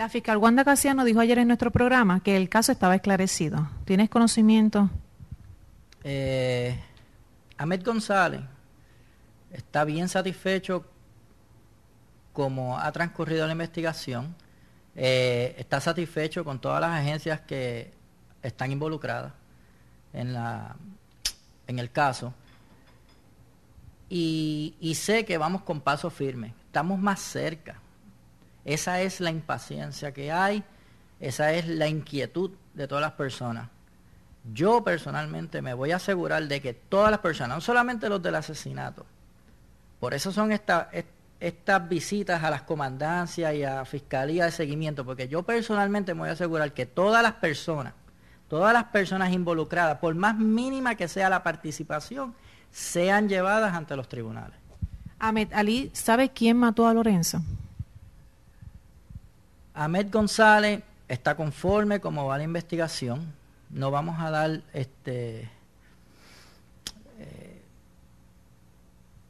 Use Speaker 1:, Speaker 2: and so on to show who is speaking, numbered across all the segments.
Speaker 1: La fiscal Wanda Casiano dijo ayer en nuestro programa que el caso estaba esclarecido. ¿Tienes conocimiento?
Speaker 2: Eh, Ahmed González está bien satisfecho como ha transcurrido la investigación. Eh, está satisfecho con todas las agencias que están involucradas en, el caso. y sé que vamos con paso firme. Estamos más cerca esa es la impaciencia que hay, esa es la inquietud de todas las personas. Yo personalmente me voy a asegurar de que todas las personas, no solamente los del asesinato, por eso son estas visitas a las comandancias y a fiscalía de seguimiento, porque yo personalmente me voy a asegurar que todas las personas, todas las personas involucradas, por más mínima que sea la participación, sean llevadas ante los tribunales.
Speaker 1: Ahmed Ali, ¿sabe quién mató a Lorenzo?
Speaker 2: Ahmed González está conforme como va la investigación. No vamos a dar este, eh,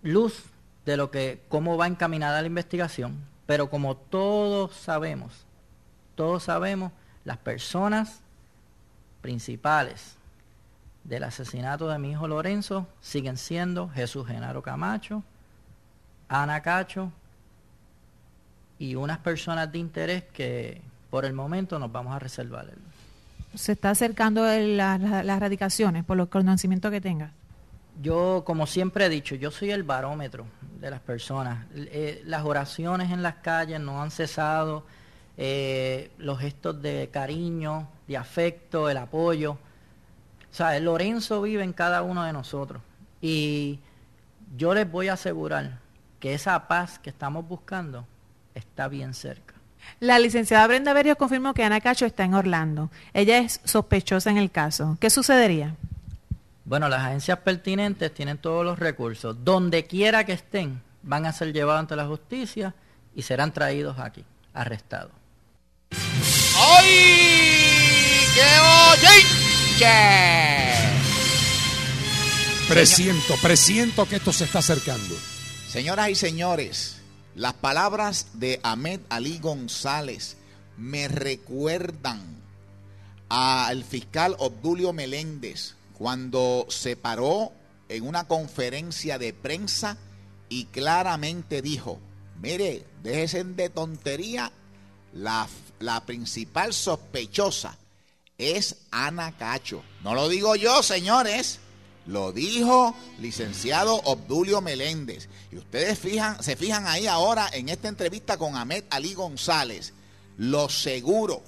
Speaker 2: luz de lo que, cómo va encaminada la investigación, pero como todos sabemos, todos sabemos, las personas principales del asesinato de mi hijo Lorenzo siguen siendo Jesús Genaro Camacho, Ana Cacho y unas personas de interés que por el momento nos vamos a reservar.
Speaker 1: ¿Se está acercando las radicaciones por los conocimientos que tengas?
Speaker 2: Yo, como siempre he dicho, yo soy el barómetro de las personas. Eh, las oraciones en las calles no han cesado, eh, los gestos de cariño, de afecto, el apoyo. O sea, el Lorenzo vive en cada uno de nosotros. Y yo les voy a asegurar que esa paz que estamos buscando está bien cerca. La licenciada
Speaker 1: Brenda Berrios confirmó que Ana Cacho está en Orlando. Ella es sospechosa en el caso. ¿Qué sucedería?
Speaker 2: Bueno, las agencias pertinentes tienen todos los recursos. Donde quiera que estén, van a ser llevados ante la justicia y serán traídos aquí, arrestados.
Speaker 3: ¡Ay! ¡Qué Presiento, presiento que esto se está acercando. Señoras y señores, las palabras de Ahmed Ali González me recuerdan al fiscal Obdulio Meléndez cuando se paró en una conferencia de prensa y claramente dijo, mire, déjense de tontería, la, la principal sospechosa es Ana Cacho. No lo digo yo, señores. Lo dijo licenciado Obdulio Meléndez. Y ustedes fijan, se fijan ahí ahora en esta entrevista con Ahmed Ali González. Lo seguro,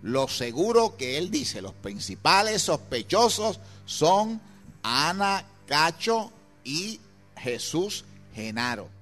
Speaker 3: lo seguro que él dice, los principales sospechosos son Ana Cacho y Jesús Genaro.